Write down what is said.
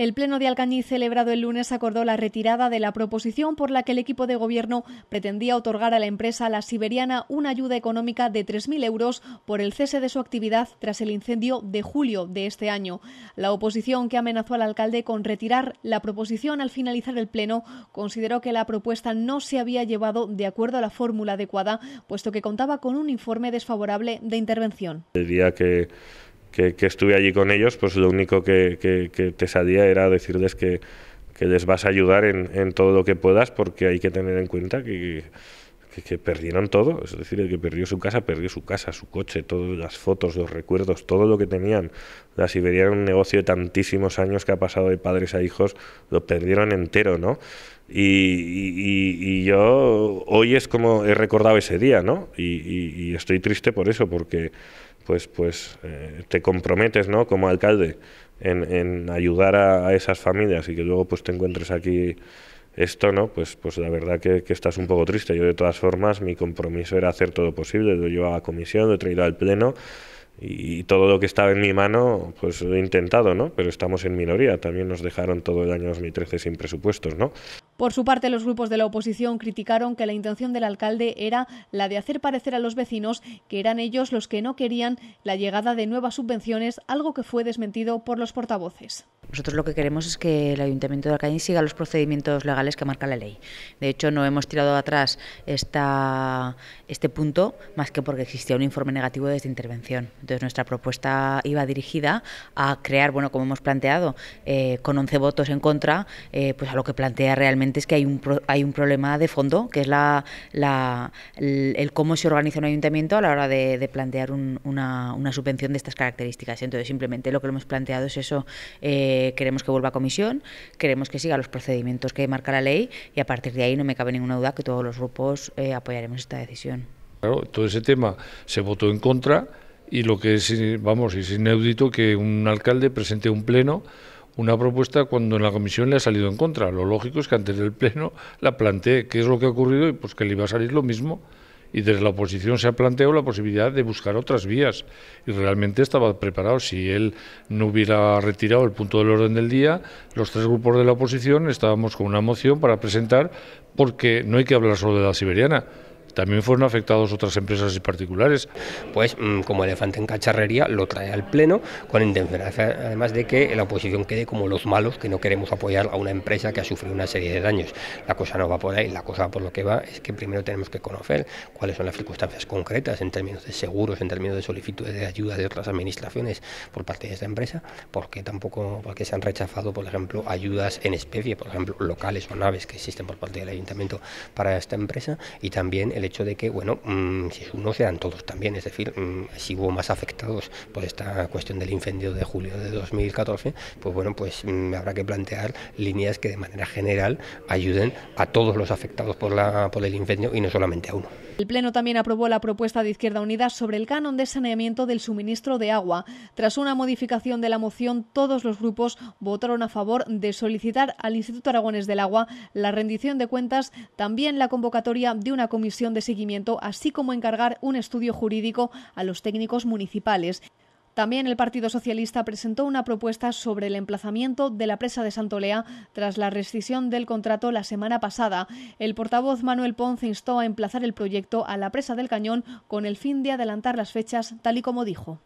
El Pleno de Alcañiz celebrado el lunes acordó la retirada de la proposición por la que el equipo de gobierno pretendía otorgar a la empresa La Siberiana una ayuda económica de 3.000 euros por el cese de su actividad tras el incendio de julio de este año. La oposición que amenazó al alcalde con retirar la proposición al finalizar el Pleno consideró que la propuesta no se había llevado de acuerdo a la fórmula adecuada, puesto que contaba con un informe desfavorable de intervención. que que, estuve allí con ellos, pues lo único que, que, te salía era decirles que, les vas a ayudar en, todo lo que puedas, porque hay que tener en cuenta que, perdieron todo. Es decir, el que perdió su casa, perdió su casa, su coche, todas las fotos, los recuerdos, todo lo que tenían. La Siberia un negocio de tantísimos años que ha pasado de padres a hijos, lo perdieron entero, ¿no? Y, yo hoy es como he recordado ese día, ¿no? y estoy triste por eso, porque pues, pues eh, te comprometes ¿no? como alcalde en, ayudar a, esas familias y que luego pues, te encuentres aquí esto, ¿no? pues, pues la verdad que, estás un poco triste. Yo de todas formas mi compromiso era hacer todo posible, lo llevaba a comisión, lo he traído al pleno y, todo lo que estaba en mi mano pues lo he intentado, ¿no? pero estamos en minoría, también nos dejaron todo el año 2013 sin presupuestos. ¿no? Por su parte, los grupos de la oposición criticaron que la intención del alcalde era la de hacer parecer a los vecinos que eran ellos los que no querían la llegada de nuevas subvenciones, algo que fue desmentido por los portavoces. Nosotros lo que queremos es que el Ayuntamiento de Alcañiz siga los procedimientos legales que marca la ley. De hecho, no hemos tirado atrás esta, este punto más que porque existía un informe negativo desde intervención. Entonces, nuestra propuesta iba dirigida a crear, bueno, como hemos planteado, eh, con 11 votos en contra, eh, pues a lo que plantea realmente es que hay un, hay un problema de fondo, que es la, el, cómo se organiza un ayuntamiento a la hora de, plantear una, subvención de estas características. Entonces, simplemente lo que lo hemos planteado es eso. Eh, queremos que vuelva a comisión, queremos que siga los procedimientos que marca la ley y a partir de ahí no me cabe ninguna duda que todos los grupos eh, apoyaremos esta decisión. Claro, todo ese tema se votó en contra y lo que es, vamos, es inaudito que un alcalde presente un pleno una propuesta cuando en la comisión le ha salido en contra. Lo lógico es que antes del pleno la plantee, qué es lo que ha ocurrido y pues que le iba a salir lo mismo y desde la oposición se ha planteado la posibilidad de buscar otras vías y realmente estaba preparado. Si él no hubiera retirado el punto del orden del día, los tres grupos de la oposición estábamos con una moción para presentar porque no hay que hablar solo de la siberiana. También fueron afectados otras empresas y particulares. Pues mm, como elefante en cacharrería lo trae al Pleno con intención además de que la oposición quede como los malos que no queremos apoyar a una empresa que ha sufrido una serie de daños. La cosa no va por ahí, la cosa por lo que va es que primero tenemos que conocer cuáles son las circunstancias concretas en términos de seguros, en términos de solicitudes de ayuda de otras administraciones por parte de esta empresa, porque tampoco porque se han rechazado, por ejemplo, ayudas en especie, por ejemplo, locales o naves que existen por parte del ayuntamiento para esta empresa y también el hecho de que, bueno, mm, si es uno, sean todos también, es decir, mm, si hubo más afectados por esta cuestión del incendio de julio de 2014, pues bueno, pues mm, habrá que plantear líneas que de manera general ayuden a todos los afectados por, la, por el incendio y no solamente a uno. El Pleno también aprobó la propuesta de Izquierda Unida sobre el canon de saneamiento del suministro de agua. Tras una modificación de la moción, todos los grupos votaron a favor de solicitar al Instituto Aragones del Agua la rendición de cuentas, también la convocatoria de una comisión de seguimiento, así como encargar un estudio jurídico a los técnicos municipales. También el Partido Socialista presentó una propuesta sobre el emplazamiento de la presa de Santolea tras la rescisión del contrato la semana pasada. El portavoz Manuel Ponce instó a emplazar el proyecto a la presa del Cañón con el fin de adelantar las fechas, tal y como dijo.